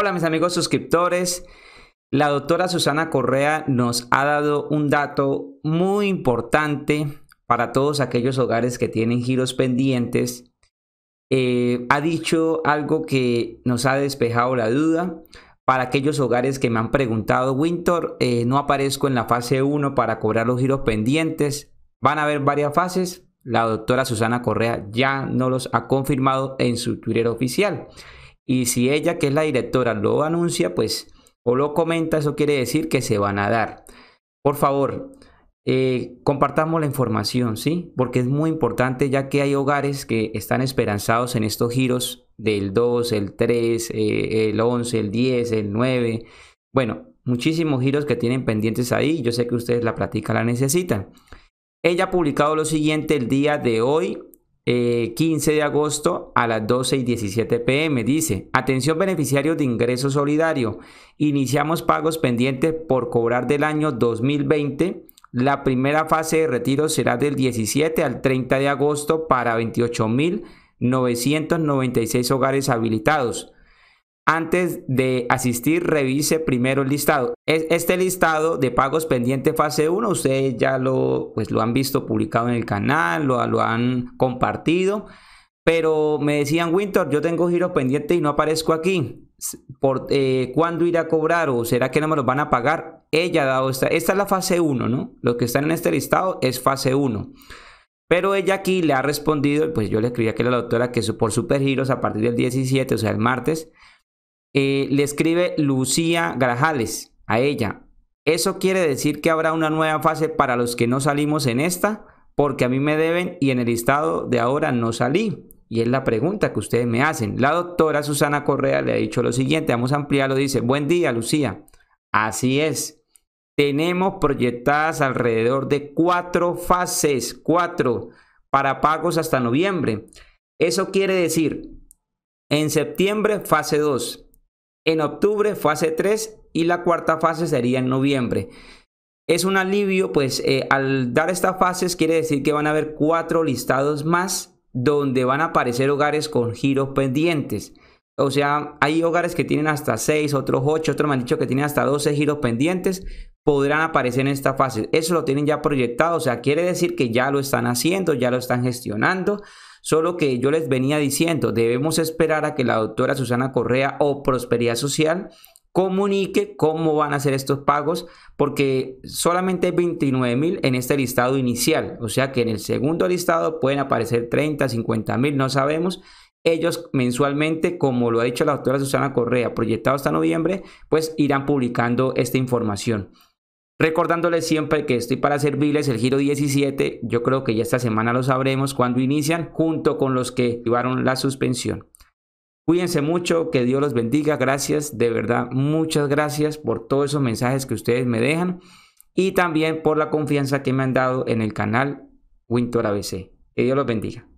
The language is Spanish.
Hola mis amigos suscriptores. La doctora Susana Correa nos ha dado un dato muy importante para todos aquellos hogares que tienen giros pendientes. Eh, ha dicho algo que nos ha despejado la duda. Para aquellos hogares que me han preguntado, Winter, eh, no aparezco en la fase 1 para cobrar los giros pendientes. Van a haber varias fases. La doctora Susana Correa ya no los ha confirmado en su Twitter oficial. Y si ella, que es la directora, lo anuncia, pues, o lo comenta, eso quiere decir que se van a dar. Por favor, eh, compartamos la información, ¿sí? Porque es muy importante ya que hay hogares que están esperanzados en estos giros del 2, el 3, eh, el 11, el 10, el 9. Bueno, muchísimos giros que tienen pendientes ahí. Yo sé que ustedes la plática la necesitan. Ella ha publicado lo siguiente el día de hoy 15 eh, de agosto a las 12 y 17 pm. Dice, atención beneficiarios de ingreso solidario, iniciamos pagos pendientes por cobrar del año 2020. La primera fase de retiro será del 17 al 30 de agosto para 28.996 hogares habilitados. Antes de asistir, revise primero el listado. Este listado de pagos pendiente fase 1, ustedes ya lo, pues, lo han visto publicado en el canal, lo, han compartido. Pero me decían, Winter, yo tengo giro pendiente y no aparezco aquí. Eh, ¿Cuándo irá a cobrar o será que no me los van a pagar? Ella ha dado esta. Esta es la fase 1, ¿no? Lo que está en este listado es fase 1. Pero ella aquí le ha respondido, pues yo le escribí que a la doctora que por supergiros a partir del 17, o sea, el martes, eh, le escribe Lucía Grajales a ella. Eso quiere decir que habrá una nueva fase para los que no salimos en esta, porque a mí me deben y en el listado de ahora no salí. Y es la pregunta que ustedes me hacen. La doctora Susana Correa le ha dicho lo siguiente, vamos a ampliarlo, dice, buen día Lucía. Así es, tenemos proyectadas alrededor de cuatro fases, cuatro, para pagos hasta noviembre. Eso quiere decir, en septiembre fase 2, en octubre, fase 3 y la cuarta fase sería en noviembre. Es un alivio, pues eh, al dar estas fases quiere decir que van a haber cuatro listados más donde van a aparecer hogares con giros pendientes. O sea, hay hogares que tienen hasta 6, otros 8, otros me han dicho que tienen hasta 12 giros pendientes, podrán aparecer en esta fase. Eso lo tienen ya proyectado, o sea, quiere decir que ya lo están haciendo, ya lo están gestionando. Solo que yo les venía diciendo, debemos esperar a que la doctora Susana Correa o Prosperidad Social comunique cómo van a ser estos pagos, porque solamente 29 mil en este listado inicial, o sea que en el segundo listado pueden aparecer 30, 50 mil, no sabemos. Ellos mensualmente, como lo ha dicho la doctora Susana Correa, proyectado hasta noviembre, pues irán publicando esta información. Recordándoles siempre que estoy para servirles el giro 17, yo creo que ya esta semana lo sabremos cuando inician junto con los que activaron la suspensión. Cuídense mucho, que Dios los bendiga, gracias, de verdad, muchas gracias por todos esos mensajes que ustedes me dejan y también por la confianza que me han dado en el canal Winter ABC. Que Dios los bendiga.